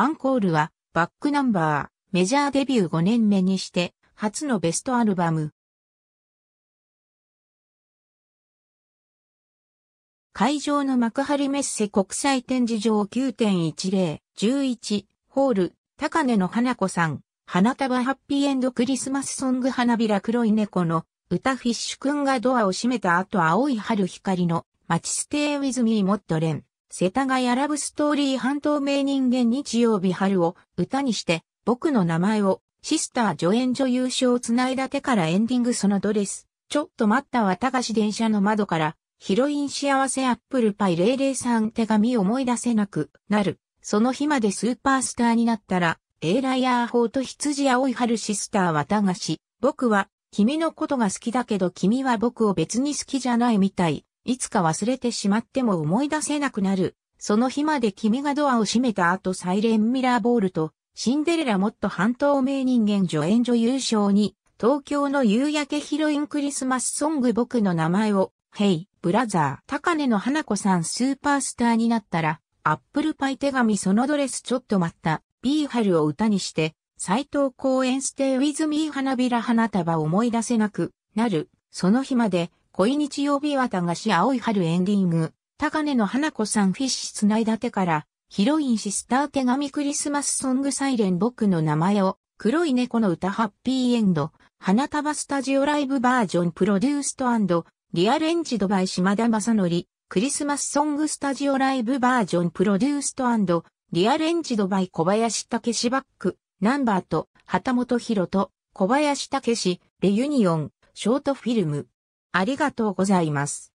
アンコールは、バックナンバー、メジャーデビュー5年目にして、初のベストアルバム。会場の幕張メッセ国際展示場9.10、11、ホール、高根の花子さん、花束ハッピーエンドクリスマスソング花びら黒い猫の歌フィッシュくんがドアを閉めた後青い春光の街ステイウィズミーモッドレン、世田谷ラブストーリー半透明人間日曜日春を歌にして、僕の名前を、シスター助演女優賞つないだ手からエンディングそのドレス、ちょっと待ったわたがし電車の窓から、ヒロイン幸せアップルパイ0 0ん手紙思い出せなくなる。その日までスーパースターになったら、エーライアー法と羊青い春シスターわたがし、僕は、君のことが好きだけど君は僕を別に好きじゃないみたい。いつか忘れてしまっても思い出せなくなる。その日まで君がドアを閉めた後サイレンミラーボールとシンデレラもっと半透明人間助演女優賞に東京の夕焼けヒロインクリスマスソング僕の名前を、ヘイ、ブラザー、高根の花子さんスーパースターになったら、アップルパイ手紙そのドレスちょっと待った、ビーハルを歌にして、斎藤公演ステイウィズミー花びら花束思い出せなくなる、その日まで恋日曜日はたがし青い春エンディング、高根の花子さんフィッシュつないだ手から、ヒロインシスター手紙クリスマスソングサイレン僕の名前を、黒い猫の歌ハッピーエンド、花束スタジオライブバージョンプロデューストリアレンジドバイ島田正則、クリスマスソングスタジオライブバージョンプロデューストリアレンジドバイ小林武史バック、ナンバーと、旗本博と、小林武史、レユニオン、ショートフィルム。ありがとうございます。